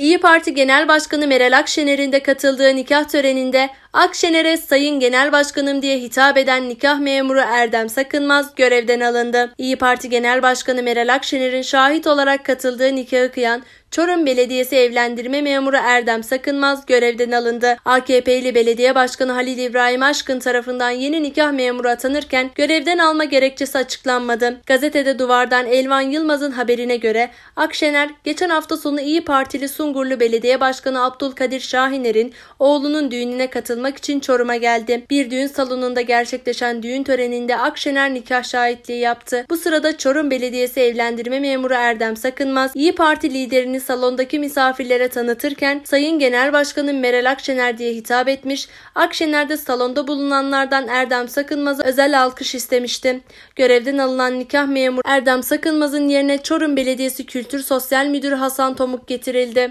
İyi Parti Genel Başkanı Meral Akşener'in de katıldığı nikah töreninde Akşener'e Sayın Genel Başkanım diye hitap eden nikah memuru Erdem Sakınmaz görevden alındı. İyi Parti Genel Başkanı Meral Akşener'in şahit olarak katıldığı nikahı kıyan Çorum Belediyesi evlendirme memuru Erdem Sakınmaz görevden alındı. AKP'li belediye başkanı Halil İbrahim Aşkın tarafından yeni nikah memuru atanırken görevden alma gerekçesi açıklanmadı. Gazetede duvardan Elvan Yılmaz'ın haberine göre Akşener geçen hafta sonu İyi Partili Sungurlu Belediye Başkanı Abdülkadir Şahiner'in oğlunun düğününe katıldı katılmak için Çorum'a geldi. Bir düğün salonunda gerçekleşen düğün töreninde Akşener nikah şahitliği yaptı. Bu sırada Çorum Belediyesi evlendirme memuru Erdem Sakınmaz, İyi Parti liderini salondaki misafirlere tanıtırken Sayın Genel Başkanı Meral Akşener diye hitap etmiş, Akşener'de salonda bulunanlardan Erdem Sakınmaz'a özel alkış istemişti. Görevden alınan nikah memuru Erdem Sakınmaz'ın yerine Çorum Belediyesi Kültür Sosyal Müdürü Hasan Tomuk getirildi.